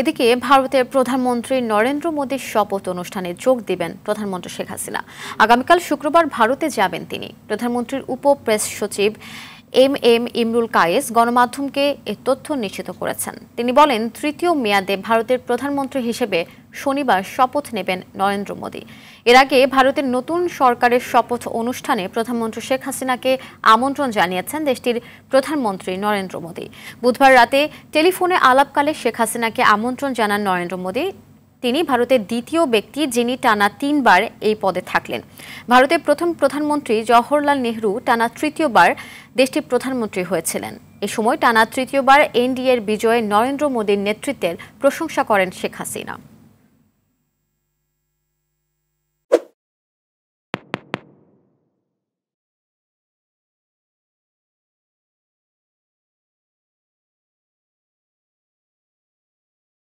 এদিকে ভারতের প্রধানমন্ত্রী নরেন্দ্র মোদীর শপথ অনুষ্ঠানে যোগ দেবেন প্রধানমন্ত্রী শেখ হাসিনা আগামীকাল শুক্রবার ভারতে যাবেন তিনি প্রধানমন্ত্রীর উপ প্রেস সচিব এম এম ইমরুল কায়েস গণমাধ্যমকে এ তথ্য নিশ্চিত করেছেন তিনি বলেন তৃতীয় মেয়াদে ভারতের প্রধানমন্ত্রী হিসেবে শনিবার শপথ নেবেন নরেন্দ্র মোদী এর আগে ভারতের নতুন সরকারের শপথ অনুষ্ঠানে প্রধানমন্ত্রী শেখ হাসিনাকে আমন্ত্রণ জানিয়েছেন দেশটির প্রধানমন্ত্রী নরেন্দ্র মোদী বুধবার রাতে টেলিফোনে আলাপকালে শেখ হাসিনাকে আমন্ত্রণ জানান নরেন্দ্র মোদী তিনি ভারতের দ্বিতীয় ব্যক্তি যিনি টানা তিনবার এই পদে থাকলেন ভারতের প্রথম প্রধানমন্ত্রী জওহরলাল নেহরু টানা তৃতীয়বার দেশটির প্রধানমন্ত্রী হয়েছিলেন এ সময় টানা তৃতীয়বার এনডিএর বিজয়ে নরেন্দ্র মোদীর নেতৃত্বের প্রশংসা করেন শেখ হাসিনা